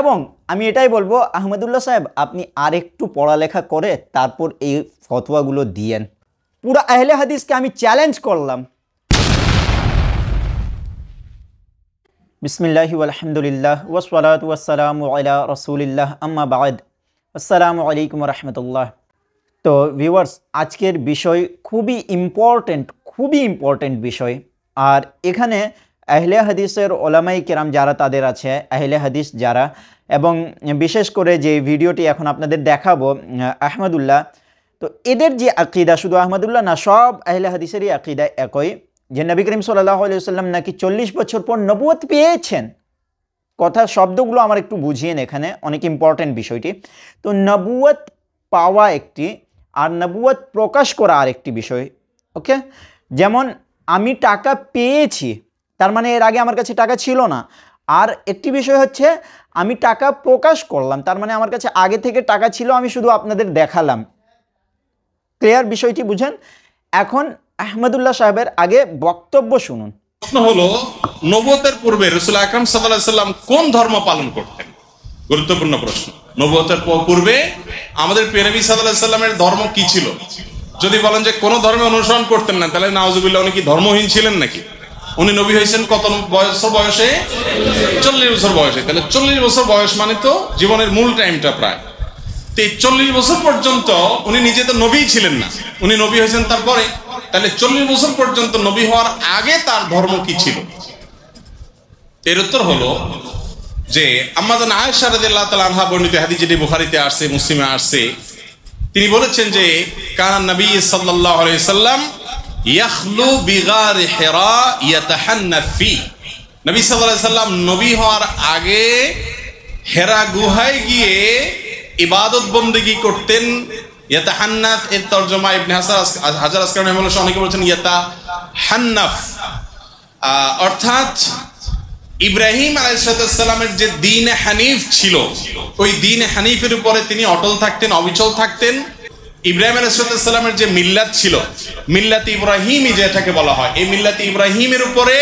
এবং আমি এটাই বলবো আহমেদুল্লাহ সাহেব আপনি আর একটু পড়ালেখা করে তারপর এই ফতোয়াগুলো দিয়েন পুরো আহলে হাদিসকে আমি চ্যালেঞ্জ করলাম বিসমিল্লাহ আলহামদুলিল্লাহ ওসলাত ওয়াসালাম আলা রসুলিল্লাহ আম্মা বাদ আসসালামু আলাইকুম রহমতুল্লাহ তো ভিউয়ার্স আজকের বিষয় খুবই ইম্পর্ট্যান্ট খুবই ইম্পর্ট্যান্ট বিষয় আর এখানে আহলে হাদিসের ওলামাই কিরাম যারা তাদের আছে আহলে হাদিস যারা এবং বিশেষ করে যে ভিডিওটি এখন আপনাদের দেখাবো আহমদুল্লাহ তো এদের যে আকিদা শুধু আহমদুল্লাহ না সব আহলে হাদিসেরই আকিদা একই যে নবী করিম সাল্লাহ সাল্লাম নাকি চল্লিশ বছর পর নবুয়ত পেয়েছেন কথা শব্দগুলো আমার একটু বুঝিয়েন এখানে অনেক ইম্পর্ট্যান্ট বিষয়টি তো নবুয়ত পাওয়া একটি আর নবুয়ত প্রকাশ করা আরেকটি বিষয় ওকে যেমন আমি টাকা পেয়েছি তার মানে এর আগে আমার কাছে টাকা ছিল না আর একটি বিষয় হচ্ছে আমি টাকা প্রকাশ করলাম তার মানে আমার কাছে আগে থেকে টাকা ছিল আমি শুধু আপনাদের দেখালাম ক্লিয়ার বিষয়টি বুঝেন এখন আহমেদুল্লাহ সাহেবের আগে বক্তব্য শুনুন প্রশ্ন হলো নবতের পূর্বে রসুল আকরম সাল্লাম কোন ধর্ম পালন করতেন গুরুত্বপূর্ণ প্রশ্ন নবতের পূর্বে আমাদের পেনবী সাল্লাহ সাল্লামের ধর্ম কি ছিল যদি বলেন যে কোনো ধর্মে অনুসরণ করতেন না তাহলে নাওজুবিল্লাহ উনি কি ধর্মহীন ছিলেন নাকি উনি নবী হয়েছেন কত বছর বয়সে চল্লিশ বছর বয়সে তাহলে চল্লিশ বছর বয়স মানে তো জীবনের মূল টাইমটা প্রায় তো চল্লিশ বছর পর্যন্ত উনি নিজে তো ছিলেন না উনি নবী হয়েছেন তারপরে তাহলে চল্লিশ বছর পর্যন্ত নবী হওয়ার আগে তার ধর্ম কি ছিল এর উত্তর হলো যে আমাজন আয়সা তাল আনহা বর্ণিত হাদি যেটি বুখারিতে আসছে মুসলিমে আসছে তিনি বলেছেন যে কানান নবী সাল্লাহ ইয়াখলু বিগার হেরা ইয়াতাহান্নাফি নবী সাল্লাহ সাল্লাম নবী হওয়ার আগে হেরা গুহায় গিয়ে ইবাদত বন্দিগি করতেন ইয়াতা হান্নাফ এর তর্জমা ইবনে হাসার হাজার আসকার রহমান অনেকে বলছেন ইয়াতা হান্নাফ অর্থাৎ ইব্রাহিম আলাইসালামের যে দিন হানিফ ছিল ওই দিন হানিফের উপরে তিনি অটল থাকতেন অবিচল থাকতেন ইব্রাহিম আলাইসাল্লামের যে মিল্লাত ছিল মিল্লাত ইব্রাহিমই যেটাকে বলা হয় এই মিল্লাতি ইব্রাহিমের উপরে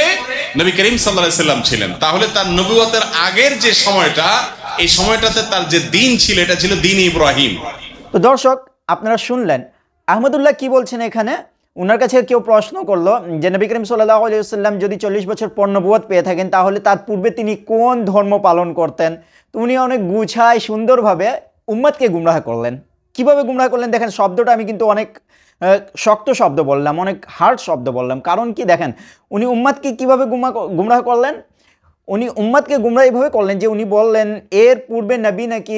নবী করিম সাল্লাম ছিলেন তাহলে তার নবুয়তের আগের যে সময়টা এই সময়টাতে তার যে দিন ছিল এটা ছিল দিন ইব্রাহিম তো দর্শক আপনারা শুনলেন আহমদুল্লাহ কি বলছেন এখানে ওনার কাছে কেউ প্রশ্ন করলো যে নবী করিম সাল্লাহ আলিয়াল্লাম যদি চল্লিশ বছর পণ্যবোধ পেয়ে থাকেন তাহলে তার পূর্বে তিনি কোন ধর্ম পালন করতেন তো উনি অনেক গুছায় সুন্দরভাবে উম্মাদকে গুমরাহ করলেন কিভাবে গুমরা করলেন দেখেন শব্দটা আমি কিন্তু অনেক শক্ত শব্দ বললাম অনেক হার্ড শব্দ বললাম কারণ কি দেখেন উনি উম্মাদকে কিভাবে গুমা গুমরাহ করলেন উনি উম্মাদকে গুমরা এইভাবে করলেন যে উনি বললেন এর পূর্বে নবী নাকি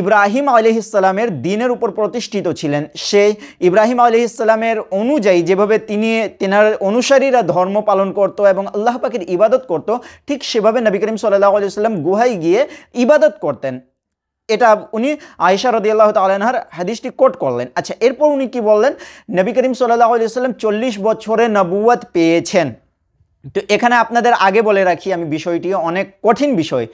ইব্রাহিম ইসলামের দিনের উপর প্রতিষ্ঠিত ছিলেন সেই ইব্রাহিম ইসলামের অনুযায়ী যেভাবে তিনি তেনার অনুসারীরা ধর্ম পালন করত এবং আল্লাহ পাখির ইবাদত করত ঠিক সেভাবে নবী করিম সাল্লাহ আলি সাল্লাম গুহায় গিয়ে ইবাদত করতেন এটা উনি আয়েশা রদিয়াল্লাহ তালাহার হাদিসটি কোট করলেন আচ্ছা এরপর উনি কি বললেন নবী করিম সাল্লাহ সাল্লাম চল্লিশ বছরে নবুয়াদ পেয়েছেন তো এখানে আপনাদের আগে বলে রাখি আমি বিষয়টি অনেক কঠিন বিষয়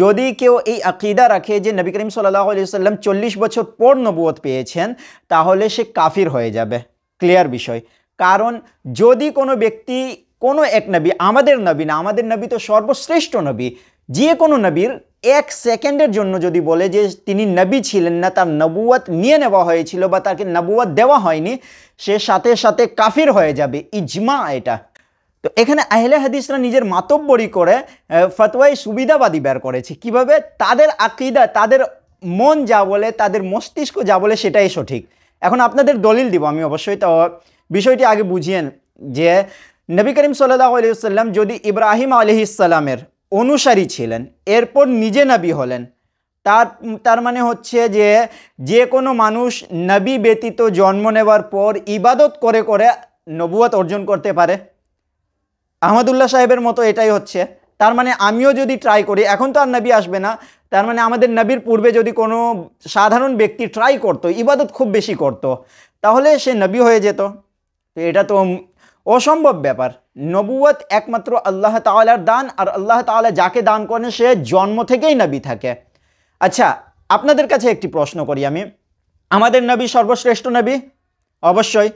যদি কেউ এই আকিদা রাখে যে নবী করিম সাল্লাহ সাল্লাম চল্লিশ বছর পর নবুয়াদ পেয়েছেন তাহলে সে কাফির হয়ে যাবে ক্লিয়ার বিষয় কারণ যদি কোনো ব্যক্তি কোনো এক নবী আমাদের নবী না আমাদের নবী তো সর্বশ্রেষ্ঠ নবী যে কোনো নবীর এক সেকেন্ডের জন্য যদি বলে যে তিনি নবী ছিলেন না তার নবুয়াত নিয়ে নেওয়া হয়েছিল বা তাকে নবুয়াত দেওয়া হয়নি সে সাথে সাথে কাফির হয়ে যাবে ইজমা এটা তো এখানে আহলে হাদিসরা নিজের মাতব্বরি করে ফতোয়াই সুবিধাবাদী বের করেছে কিভাবে তাদের আকিদা তাদের মন যা বলে তাদের মস্তিষ্ক যা বলে সেটাই সঠিক এখন আপনাদের দলিল দিব আমি অবশ্যই তো বিষয়টি আগে বুঝিয়েন যে নবী করিম সাল্লাহ আলিয়াল্লাম যদি ইব্রাহিম আলহিসাল্লামের অনুসারী ছিলেন এরপর নিজে নবী হলেন তার তার মানে হচ্ছে যে যে কোনো মানুষ নবী ব্যতীত জন্ম নেওয়ার পর ইবাদত করে করে নবুয়াত অর্জন করতে পারে আহমদুল্লাহ সাহেবের মতো এটাই হচ্ছে তার মানে আমিও যদি ট্রাই করি এখন তো আর নবী আসবে না তার মানে আমাদের নবীর পূর্বে যদি কোনো সাধারণ ব্যক্তি ট্রাই করতো ইবাদত খুব বেশি করত। তাহলে সে নবী হয়ে যেত তো এটা তো অসম্ভব ব্যাপার নবুয়ত একমাত্র আল্লাহ তালার দান আর আল্লাহ তালা যাকে দান করেন সে জন্ম থেকেই নবী থাকে আচ্ছা আপনাদের কাছে একটি প্রশ্ন করি আমি আমাদের নবী সর্বশ্রেষ্ঠ নবী অবশ্যই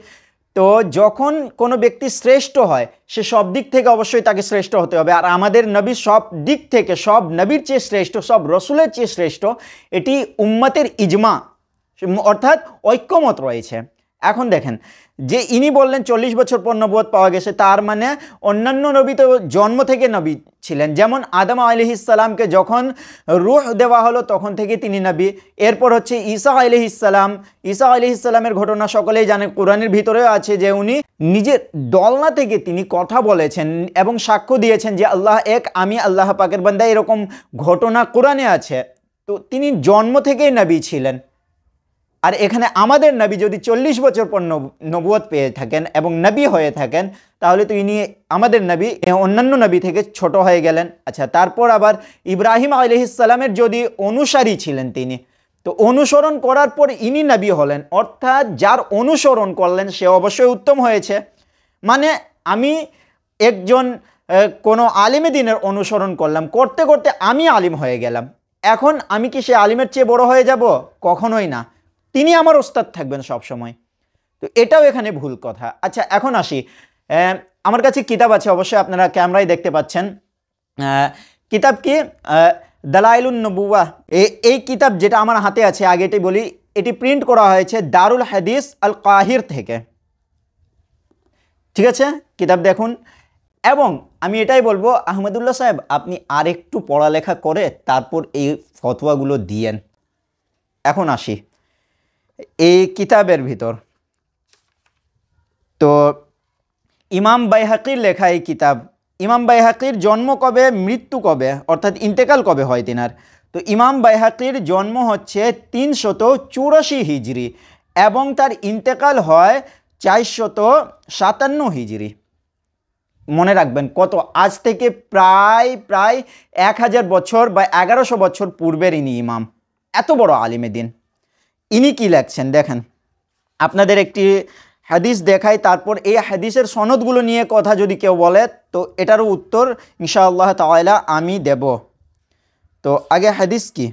তো যখন কোনো ব্যক্তি শ্রেষ্ঠ হয় সে সব দিক থেকে অবশ্যই তাকে শ্রেষ্ঠ হতে হবে আর আমাদের নবী সব দিক থেকে সব নবীর চেয়ে শ্রেষ্ঠ সব রসুলের চেয়ে শ্রেষ্ঠ এটি উম্মতের ইজমা অর্থাৎ ঐক্যমত রয়েছে এখন দেখেন যে ইনি বললেন চল্লিশ বছর পর নবুয়ত পাওয়া গেছে তার মানে অন্যান্য নবী তো জন্ম থেকে নবী ছিলেন যেমন আদম আলিহিসাল্লামকে যখন রুহ দেওয়া হলো তখন থেকে তিনি নবী এরপর হচ্ছে ঈসা আলিহিসাল্লাম ঈসা আলিহিসাল্লামের ঘটনা সকলেই জানে কোরআনের ভিতরেও আছে যে উনি নিজের দলনা থেকে তিনি কথা বলেছেন এবং সাক্ষ্য দিয়েছেন যে আল্লাহ এক আমি আল্লাহ পাকের বান্দা এরকম ঘটনা কোরআনে আছে তো তিনি জন্ম থেকেই নবী ছিলেন আর এখানে আমাদের নবী যদি চল্লিশ বছর পর নবুয়ত পেয়ে থাকেন এবং নবী হয়ে থাকেন তাহলে তো ইনি আমাদের নবী অন্যান্য নবী থেকে ছোট হয়ে গেলেন আচ্ছা তারপর আবার ইব্রাহিম আলহিসালামের যদি অনুসারী ছিলেন তিনি তো অনুসরণ করার পর ইনি নবী হলেন অর্থাৎ যার অনুসরণ করলেন সে অবশ্যই উত্তম হয়েছে মানে আমি একজন কোনো আলিমে দিনের অনুসরণ করলাম করতে করতে আমি আলিম হয়ে গেলাম এখন আমি কি সে আলিমের চেয়ে বড় হয়ে যাব কখনোই না তিনি আমার ওস্তাদ থাকবেন সব সময় তো এটাও এখানে ভুল কথা আচ্ছা এখন আসি আমার কাছে কিতাব আছে অবশ্যই আপনারা ক্যামেরায় দেখতে পাচ্ছেন কিতাব কি দালাইলুন নবুয়া এই কিতাব যেটা আমার হাতে আছে আগে এটি বলি এটি প্রিন্ট করা হয়েছে দারুল হাদিস আল কাহির থেকে ঠিক আছে কিতাব দেখুন এবং আমি এটাই বলবো আহমেদুল্লাহ সাহেব আপনি আরেকটু পড়ালেখা করে তারপর এই ফতোয়াগুলো দিয়েন এখন আসি এই কিতাবের ভিতর তো ইমাম বাইহাকির লেখা এই কিতাব ইমাম বাইহাকির জন্ম কবে মৃত্যু কবে অর্থাৎ ইন্তেকাল কবে হয় তিনার তো ইমাম বাইহাকির জন্ম হচ্ছে তিনশত চুরাশি হিজড়ি এবং তার ইন্তেকাল হয় চারশত সাতান্ন হিজড়ি মনে রাখবেন কত আজ থেকে প্রায় প্রায় এক হাজার বছর বা এগারোশো বছর পূর্বের ইনি ইমাম এত বড় আলিমে দিন ইনি কি লেখছেন দেখেন আপনাদের একটি হাদিস দেখায় তারপর এই হাদিসের সনদগুলো নিয়ে কথা যদি কেউ বলে তো এটারও উত্তর ইনশাআল্লাহ তালা আমি দেব তো আগে হাদিস কি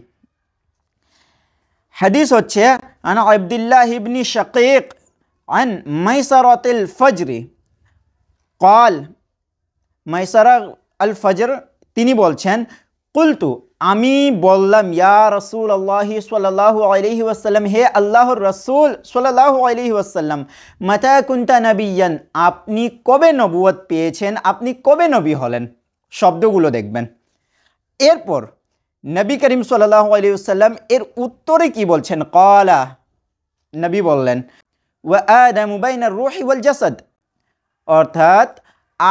হাদিস হচ্ছে আন আবদুল্লাহ ইবনি শকিক আন মাইসারতিল ফজরি কল মাইসারা আল ফজর তিনি বলছেন কুলতু আমি বললাম ইয়া রসুল আল্লাহ সাল্লাহ আলহি ওয়াসাল্লাম হে আল্লাহ রসুল সাল্লাহ আলহি ওয়াসাল্লাম মাতা কুন্তা নবীন আপনি কবে নবুয়ত পেয়েছেন আপনি কবে নবী হলেন শব্দগুলো দেখবেন এরপর নবী করিম সাল্লাহ আলি সাল্লাম এর উত্তরে কি বলছেন কলা নবী বললেন ওয়া আদমুবাইন রুহি ওয়াল জাসাদ অর্থাৎ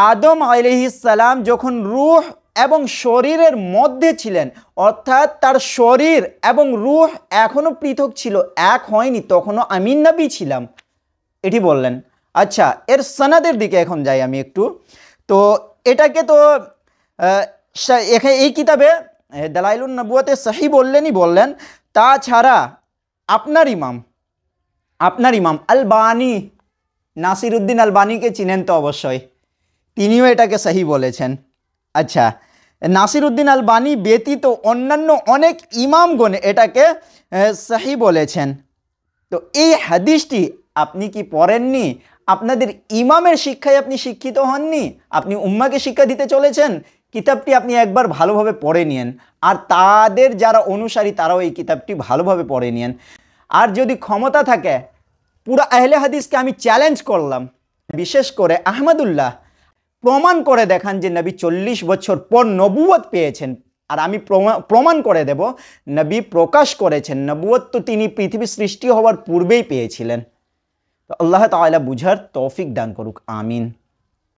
আদম আলহিসাল্লাম যখন রুহ এবং শরীরের মধ্যে ছিলেন অর্থাৎ তার শরীর এবং রুহ এখনও পৃথক ছিল এক হয়নি তখনও আমি নবী ছিলাম এটি বললেন আচ্ছা এর সনাদের দিকে এখন যাই আমি একটু তো এটাকে তো এখানে এই কিতাবে দালাইলুন নবুয়াতে সাহি বললেনই বললেন তাছাড়া আপনার ইমাম আপনার ইমাম আলবানি উদ্দিন আলবানিকে চিনেন তো অবশ্যই তিনিও এটাকে সাহি বলেছেন আচ্ছা নাসিরুদ্দিন আলবানি ব্যতীত অন্যান্য অনেক ইমামগণ এটাকে সাহি বলেছেন তো এই হাদিসটি আপনি কি পড়েননি আপনাদের ইমামের শিক্ষায় আপনি শিক্ষিত হননি আপনি উম্মাকে শিক্ষা দিতে চলেছেন কিতাবটি আপনি একবার ভালোভাবে পড়ে নিন আর তাদের যারা অনুসারী তারাও এই কিতাবটি ভালোভাবে পড়ে নিন আর যদি ক্ষমতা থাকে পুরা আহলে হাদিসকে আমি চ্যালেঞ্জ করলাম বিশেষ করে আহমদুল্লাহ প্রমাণ করে দেখান যে নবী চল্লিশ বছর পর নবুয়ত পেয়েছেন আর আমি প্রমাণ করে দেব নবী প্রকাশ করেছেন নবুয়ত তো তিনি পৃথিবী সৃষ্টি হওয়ার পূর্বেই পেয়েছিলেন তো আল্লাহ তাহলে বুঝার তৌফিক দান করুক আমিন